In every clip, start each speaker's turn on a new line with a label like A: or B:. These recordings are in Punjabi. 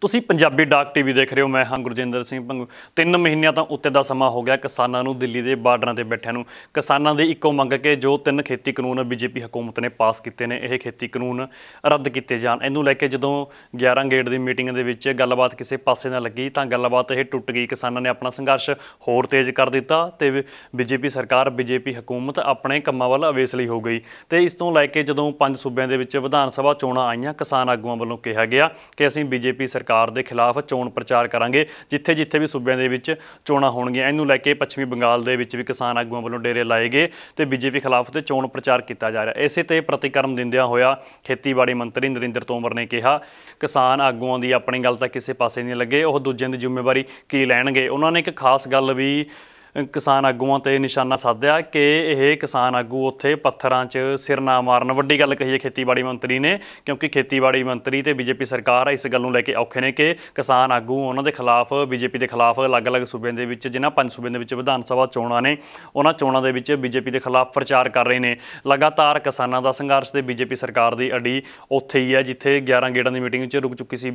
A: ਤੁਸੀਂ ਪੰਜਾਬੀ ਡਾਕ ਟੀਵੀ ਦੇਖ ਰਹੇ ਹੋ ਮੈਂ ਹਾਂ ਗੁਰਜਿੰਦਰ ਸਿੰਘ ਭੰਗੂ ਤਿੰਨ ਮਹੀਨਿਆਂ ਤੋਂ ਉੱਤੇ ਦਾ ਸਮਾਂ ਹੋ ਗਿਆ ਕਿਸਾਨਾਂ ਨੂੰ ਦਿੱਲੀ ਦੇ ਬਾਰਡਰਾਂ ਤੇ ਬੈਠਿਆਂ ਨੂੰ ਕਿਸਾਨਾਂ ਦੀ ਇੱਕੋ ਮੰਗ ਕੇ ਜੋ ਤਿੰਨ ਖੇਤੀ ਕਾਨੂੰਨ ਬੀਜੇਪੀ ਹਕੂਮਤ ਨੇ ਪਾਸ ਕੀਤੇ ਨੇ ਇਹ ਖੇਤੀ ਕਾਨੂੰਨ ਰੱਦ ਕੀਤੇ ਜਾਣ ਇਹਨੂੰ ਲੈ ਕੇ ਜਦੋਂ 11 ਗੇਟ ਦੀ ਮੀਟਿੰਗ ਦੇ ਵਿੱਚ ਗੱਲਬਾਤ ਕਿਸੇ ਪਾਸੇ ਨਾ ਲੱਗੀ ਤਾਂ ਗੱਲਬਾਤ ਇਹ ਟੁੱਟ ਗਈ ਕਿਸਾਨਾਂ ਨੇ ਆਪਣਾ ਸੰਘਰਸ਼ ਹੋਰ ਤੇਜ਼ ਕਰ ਦਿੱਤਾ ਤੇ ਬੀਜੇਪੀ ਸਰਕਾਰ ਬੀਜੇਪੀ ਹਕੂਮਤ ਆਪਣੇ ਕੰਮਾਂ ਵੱਲ ਅਵੇਸਲੀ ਹੋ ਗਈ ਤੇ ਇਸ ਤੋਂ ਲੈ ਕੇ ਜਦੋਂ ਪੰਜ ਸੂਬਿਆਂ ਦੇ ਵਿੱਚ ਵਿਧਾਨ ਸਭਾ ਚੋਣਾਂ ਆਈਆਂ ਕਿਸਾਨ ਆਗੂਆਂ ਵੱਲੋਂ ਕਿਹਾ ਗਿਆ ਕਿ ਅਸੀਂ ਬੀਜੇਪੀ ਸਰਕਾਰ ਸਰਕਾਰ ਦੇ ਖਿਲਾਫ ਚੋਣ ਪ੍ਰਚਾਰ ਕਰਾਂਗੇ ਜਿੱਥੇ ਜਿੱਥੇ ਵੀ ਸੂਬਿਆਂ ਦੇ ਵਿੱਚ ਚੋਣਾਂ ਹੋਣਗੀਆਂ ਇਹਨੂੰ ਲੈ ਕੇ ਪੱਛਮੀ ਬੰਗਾਲ ਦੇ ਵਿੱਚ ਵੀ ਕਿਸਾਨ ਆਗੂਆਂ ਵੱਲੋਂ ਡੇਰੇ ਲਾਏ ਗਏ ਤੇ ਬੀਜੇਪੀ ਖਿਲਾਫ ਤੇ ਚੋਣ ਪ੍ਰਚਾਰ ਕੀਤਾ ਜਾ ਰਿਹਾ ਇਸੇ ਤੇ ਪ੍ਰਤੀਕਰਮ ਦਿੰਦਿਆਂ ਹੋਇਆ ਖੇਤੀਬਾੜੀ ਮੰਤਰੀ ਨਰਿੰਦਰ ਤੋਮਰ ਨੇ ਕਿਹਾ ਕਿਸਾਨ ਆਗੂਆਂ ਦੀ ਆਪਣੀ ਗੱਲ ਤਾਂ ਕਿਸੇ ਪਾਸੇ ਨਹੀਂ ਲੱਗੇ ਉਹ ਦੂਜਿਆਂ ਦੀ ਜ਼ਿੰਮੇਵਾਰੀ ਕੀ ਲੈਣਗੇ ਉਹਨਾਂ ਨੇ ਇੱਕ ਖਾਸ ਗੱਲ ਵੀ ਕਿਸਾਨ ਆਗੂਆਂ ਤੇ ਨਿਸ਼ਾਨਾ ਸਾਧਿਆ ਕਿ ਇਹ ਕਿਸਾਨ ਆਗੂ ਉੱਥੇ ਪੱਥਰਾਂ 'ਚ ਸਿਰ ਨਾ ਮਾਰਨ ਵੱਡੀ ਗੱਲ ਕਹੀ ਹੈ ਖੇਤੀਬਾੜੀ ਮੰਤਰੀ ਨੇ ਕਿਉਂਕਿ ਖੇਤੀਬਾੜੀ ਮੰਤਰੀ ਤੇ ਬੀਜੇਪੀ ਸਰਕਾਰ ਇਸ ਗੱਲ ਨੂੰ ਲੈ ਕੇ ਔਖੇ ਨੇ ਕਿ ਕਿਸਾਨ ਆਗੂ ਉਹਨਾਂ ਦੇ ਖਿਲਾਫ ਬੀਜੇਪੀ ਦੇ ਖਿਲਾਫ ਅਲੱਗ-ਅਲੱਗ ਸੂਬਿਆਂ ਦੇ ਵਿੱਚ ਜਿਨ੍ਹਾਂ ਪੰਜ ਸੂਬਿਆਂ ਦੇ ਵਿੱਚ ਵਿਧਾਨ ਸਭਾ ਚੋਣਾਂ ਨੇ ਉਹਨਾਂ ਚੋਣਾਂ ਦੇ ਵਿੱਚ ਬੀਜੇਪੀ ਦੇ ਖਿਲਾਫ ਪ੍ਰਚਾਰ ਕਰ ਰਹੇ ਨੇ ਲਗਾਤਾਰ ਕਿਸਾਨਾਂ ਦਾ ਸੰਘਰਸ਼ ਤੇ ਬੀਜੇਪੀ ਸਰਕਾਰ ਦੀ ਅੜੀ ਉੱਥੇ ਹੀ ਹੈ ਜਿੱਥੇ 11 ਗੇੜਾਂ ਦੀ ਮੀਟਿੰਗ 'ਚ ਰੁਕ ਚੁੱਕੀ ਸੀ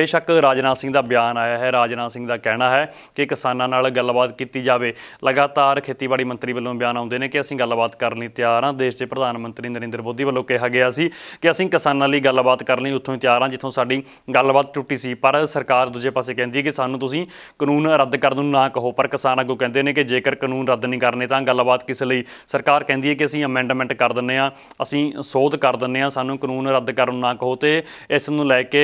A: ਬੇਸ਼ੱਕ ਰਾਜਨਾਥ ਸਿੰਘ ਦਾ ਬਿਆਨ ਆਇਆ ਹੈ ਰਾਜਨਾਥ ਸਿੰਘ ਦਾ ਕਹਿਣਾ ਹੈ ਕਿ ਕਿਸਾਨਾਂ ਨਾਲ ਗੱਲਬਾਤ ਕੀਤੀ ਜਾਵੇ ਬਾਰੇ ਲਗਾਤਾਰ ਖੇਤੀਬਾੜੀ ਮੰਤਰੀ ਵੱਲੋਂ ਬਿਆਨ ਆਉਂਦੇ ਨੇ ਕਿ ਅਸੀਂ ਗੱਲਬਾਤ ਕਰਨ ਲਈ ਤਿਆਰ ਹਾਂ ਦੇਸ਼ ਦੇ ਪ੍ਰਧਾਨ ਮੰਤਰੀ ਨਰਿੰਦਰ ਮੋਦੀ ਵੱਲੋਂ ਕਿਹਾ ਗਿਆ ਸੀ ਕਿ ਅਸੀਂ ਕਿਸਾਨਾਂ ਲਈ ਗੱਲਬਾਤ ਕਰਨ ਲਈ ਉੱਥੋਂ ਤਿਆਰ ਹਾਂ ਜਿੱਥੋਂ ਸਾਡੀ ਗੱਲਬਾਤ ਟੁੱਟੀ ਸੀ ਪਰ ਸਰਕਾਰ ਦੂਜੇ ਪਾਸੇ ਕਹਿੰਦੀ ਹੈ ਕਿ ਸਾਨੂੰ ਤੁਸੀਂ ਕਾਨੂੰਨ ਰੱਦ ਕਰਨ ਨੂੰ ਨਾ ਕਹੋ ਪਰ ਕਿਸਾਨ ਅੱਗੋਂ ਕਹਿੰਦੇ ਨੇ ਕਿ ਜੇਕਰ ਕਾਨੂੰਨ ਰੱਦ ਨਹੀਂ ਕਰਨੇ ਤਾਂ ਗੱਲਬਾਤ ਕਿਸ ਲਈ ਸਰਕਾਰ ਕਹਿੰਦੀ ਹੈ ਕਿ ਅਸੀਂ ਅਮੈਂਡਮੈਂਟ ਕਰ ਦਿੰਨੇ ਆ ਅਸੀਂ ਸੋਧ ਕਰ ਦਿੰਨੇ ਆ ਸਾਨੂੰ ਕਾਨੂੰਨ ਰੱਦ ਕਰਨ ਨੂੰ ਨਾ ਕਹੋ ਤੇ ਇਸ ਨੂੰ ਲੈ ਕੇ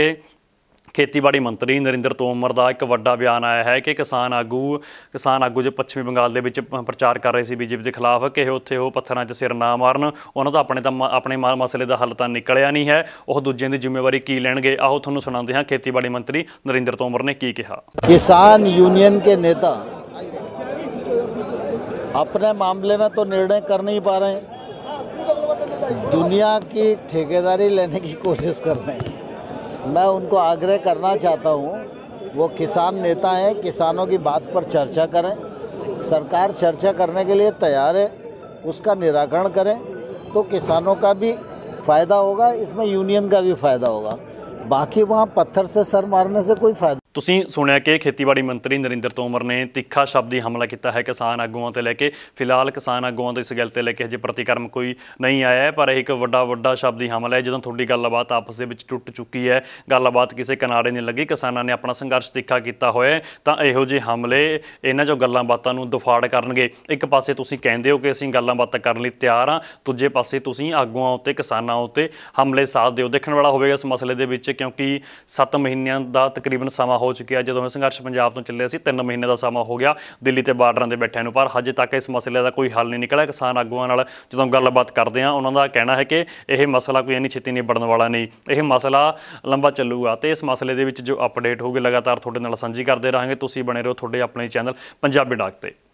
A: ਖੇਤੀਬਾੜੀ ਮੰਤਰੀ ਨਰਿੰਦਰ ਤੋਮਰ ਦਾ ਇੱਕ ਵੱਡਾ ਬਿਆਨ ਆਇਆ ਹੈ ਕਿ ਕਿਸਾਨ ਆਗੂ ਕਿਸਾਨ ਆਗੂ ਜੋ ਪੱਛਮੀ ਬੰਗਾਲ ਦੇ ਵਿੱਚ ਪ੍ਰਚਾਰ ਕਰ ਰਹੇ ਸੀ ਬੀਜੇਪੀ ਦੇ ਖਿਲਾਫ ਕਿ ਉੱਥੇ ਉਹ ਪੱਥਰਾਂ 'ਚ ਸਿਰ ਨਾ ਮਾਰਨ ਉਹਨਾਂ ਦਾ ਆਪਣੇ ਤਾਂ ਆਪਣੇ ਮਸਲੇ ਦਾ ਹੱਲ ਤਾਂ ਨਿਕਲਿਆ ਨਹੀਂ ਹੈ ਉਹ ਦੂਜਿਆਂ ਦੀ ਜ਼ਿੰਮੇਵਾਰੀ ਕੀ ਲੈਣਗੇ ਆਓ ਤੁਹਾਨੂੰ ਸੁਣਾਉਂਦੇ ਹਾਂ ਖੇਤੀਬਾੜੀ ਮੰਤਰੀ ਨਰਿੰਦਰ ਤੋਮਰ ਨੇ ਕੀ ਕਿਹਾ
B: ਕਿਸਾਨ ਯੂਨੀਅਨ ਕੇ ਨੇਤਾ ਆਪਣੇ ਮਾਮਲੇ ਵਿੱਚ ਤਾਂ ਨਿਰਣੇ ਕਰ ਨਹੀਂ ਪਾ ਰਹੇ ਦੁਨੀਆ ਕੀ ਠੇਕੇਦਾਰੀ ਲੈਣੇ ਦੀ ਕੋਸ਼ਿਸ਼ ਕਰ ਰਹੇ ਹੈ मैं उनको आग्रह करना चाहता हूँ वो किसान नेता हैं किसानों की बात पर चर्चा करें सरकार चर्चा करने के लिए तैयार है उसका निराकरण करें तो किसानों का भी फ़ायदा होगा इसमें यूनियन का भी फ़ायदा होगा बाकी वहाँ पत्थर से सर मारने से कोई
A: फ़ायदा ਤੁਸੀਂ ਸੁਣਿਆ ਕਿ ਖੇਤੀਬਾੜੀ ਮੰਤਰੀ ਨਰਿੰਦਰ ਤੋਮਰ ਨੇ ਤਿੱਖਾ ਸ਼ਬਦੀ ਹਮਲਾ ਕੀਤਾ ਹੈ ਕਿਸਾਨ ਆਗੂਆਂ ਤੇ ਲੈ ਕੇ ਫਿਲਹਾਲ ਕਿਸਾਨ ਆਗੂਆਂ ਤੋਂ ਇਸ ਗੱਲ ਤੇ ਲੈ ਕੇ ਹਜੇ ਪ੍ਰਤੀਕਰਮ ਕੋਈ ਨਹੀਂ ਆਇਆ ਹੈ ਪਰ ਇਹ ਇੱਕ ਵੱਡਾ ਵੱਡਾ ਸ਼ਬਦੀ ਹਮਲਾ ਹੈ ਜਦੋਂ ਤੁਹਾਡੀ ਗੱਲਬਾਤ ਆਪਸ ਦੇ ਵਿੱਚ ਟੁੱਟ ਚੁੱਕੀ ਹੈ ਗੱਲਬਾਤ ਕਿਸੇ ਕਿਨਾਰੇ ਨਹੀਂ ਲੱਗੀ ਕਿਸਾਨਾਂ ਨੇ ਆਪਣਾ ਸੰਘਰਸ਼ ਤਿੱਖਾ ਕੀਤਾ ਹੋਇਆ ਤਾਂ ਇਹੋ ਜਿਹੇ ਹਮਲੇ ਇਹਨਾਂ ਜੋ ਗੱਲਾਂ ਬਾਤਾਂ ਨੂੰ ਦੁਫਾੜ ਕਰਨਗੇ ਇੱਕ ਪਾਸੇ ਤੁਸੀਂ ਕਹਿੰਦੇ ਹੋ ਕਿ ਅਸੀਂ ਗੱਲਾਂ ਬਾਤਾਂ ਕਰਨ ਲਈ ਤਿਆਰ ਹਾਂ ਦੂਜੇ ਪਾਸੇ ਤੁਸੀਂ ਆਗੂਆਂ ਉੱਤੇ ਕਿਸਾਨਾਂ ਉੱਤੇ ਹਮਲੇ ਸਾਧ ਦਿਓ ਦੇਖਣ ਵਾਲਾ ਹੋਵੇਗਾ ਇਸ ਮਸਲੇ ਦੇ ਵਿੱਚ ਕਿਉਂਕਿ 7 ਮਹੀਨਿਆਂ ਦਾ ਤਕਰੀਬਨ ਸਮਾਂ ਹੋ ਚੁੱਕਿਆ ਜਦੋਂ ਇਹ ਸੰਘਰਸ਼ ਪੰਜਾਬ ਤੋਂ ਚੱਲਿਆ ਸੀ 3 ਮਹੀਨੇ ਦਾ ਸਮਾਂ ਹੋ ਗਿਆ ਦਿੱਲੀ ਤੇ ਬਾਰਡਰਾਂ ਦੇ ਬੈਠਿਆਂ ਨੂੰ ਪਰ ਹਜੇ ਤੱਕ ਇਸ ਮਸਲੇ ਦਾ ਕੋਈ ਹੱਲ ਨਹੀਂ ਨਿਕਲਿਆ ਕਿਸਾਨ ਆਗੂਆਂ ਨਾਲ ਜਦੋਂ ਗੱਲਬਾਤ ਕਰਦੇ ਆ ਉਹਨਾਂ ਦਾ ਕਹਿਣਾ ਹੈ ਕਿ ਇਹ ਮਸਲਾ ਕੋਈ ਇੰਨੀ ਛੇਤੀ ਨਹੀਂ ਬੜਨ ਵਾਲਾ ਨਹੀਂ ਇਹ ਮਸਲਾ ਲੰਬਾ ਚੱਲੂਗਾ ਤੇ ਇਸ ਮਸਲੇ ਦੇ ਵਿੱਚ ਜੋ ਅਪਡੇਟ ਹੋਊਗੇ ਲਗਾਤਾਰ ਤੁਹਾਡੇ ਨਾਲ ਸਾਂਝੀ ਕਰਦੇ ਰਹਾਂਗੇ ਤੁਸੀਂ ਬਣੇ ਰਹੋ ਤੁਹਾਡੇ ਆਪਣੇ ਚੈਨਲ ਪੰਜਾਬੀ ਡਾਕ ਤੇ